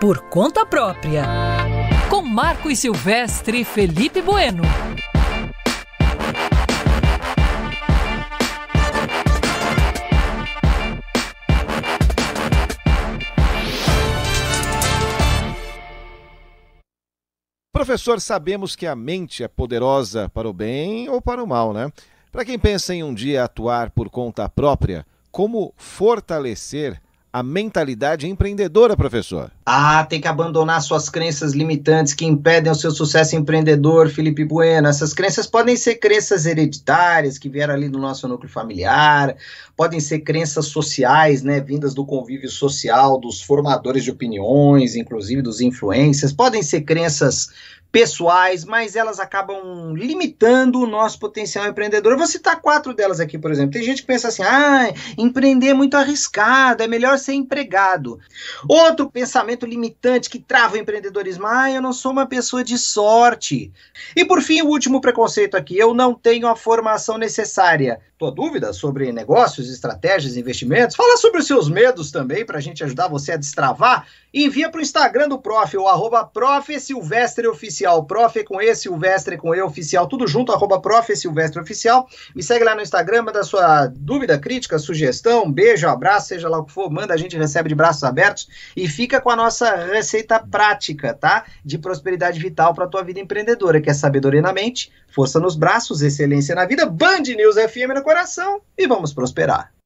por conta própria. Com Marcos Silvestre e Felipe Bueno. Professor, sabemos que a mente é poderosa para o bem ou para o mal, né? Para quem pensa em um dia atuar por conta própria, como fortalecer a mentalidade empreendedora, professor? Ah, tem que abandonar suas crenças limitantes que impedem o seu sucesso empreendedor, Felipe Bueno. Essas crenças podem ser crenças hereditárias que vieram ali do nosso núcleo familiar, podem ser crenças sociais, né, vindas do convívio social, dos formadores de opiniões, inclusive dos influências, podem ser crenças pessoais, mas elas acabam limitando o nosso potencial empreendedor. Eu vou citar quatro delas aqui, por exemplo. Tem gente que pensa assim: ah, empreender é muito arriscado, é melhor ser empregado. Outro pensamento limitante que trava o empreendedorismo: ah, eu não sou uma pessoa de sorte. E por fim, o último preconceito aqui: eu não tenho a formação necessária. Tua dúvida sobre negócios, estratégias, investimentos? Fala sobre os seus medos também, para a gente ajudar você a destravar. Envia para o Instagram do Prof, ou arroba Prof Silvestre Oficial Oficial, Prof com E, Silvestre com E Oficial, tudo junto, arroba Prof Silvestre Oficial. Me segue lá no Instagram, manda sua dúvida, crítica, sugestão, beijo, abraço, seja lá o que for, manda, a gente recebe de braços abertos e fica com a nossa receita prática, tá? De prosperidade vital para tua vida empreendedora, que é sabedoria na mente, força nos braços, excelência na vida, Band News FM no coração e vamos prosperar.